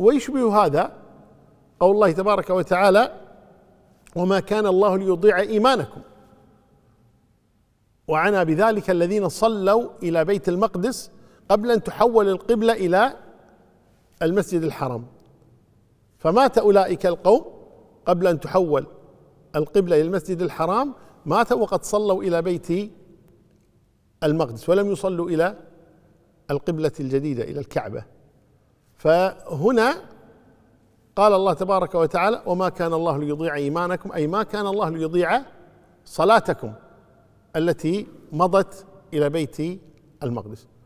ويشبه هذا قول الله تبارك وتعالى وما كان الله ليضيع ايمانكم وعنى بذلك الذين صلوا الى بيت المقدس قبل ان تحول القبله الى المسجد الحرام فمات اولئك القوم قبل ان تحول القبله الى المسجد الحرام مات وقد صلوا الى بيت المقدس ولم يصلوا الى القبله الجديده الى الكعبه فهنا قال الله تبارك وتعالى وما كان الله ليضيع ايمانكم اي ما كان الله ليضيع صلاتكم التي مضت الى بيت المقدس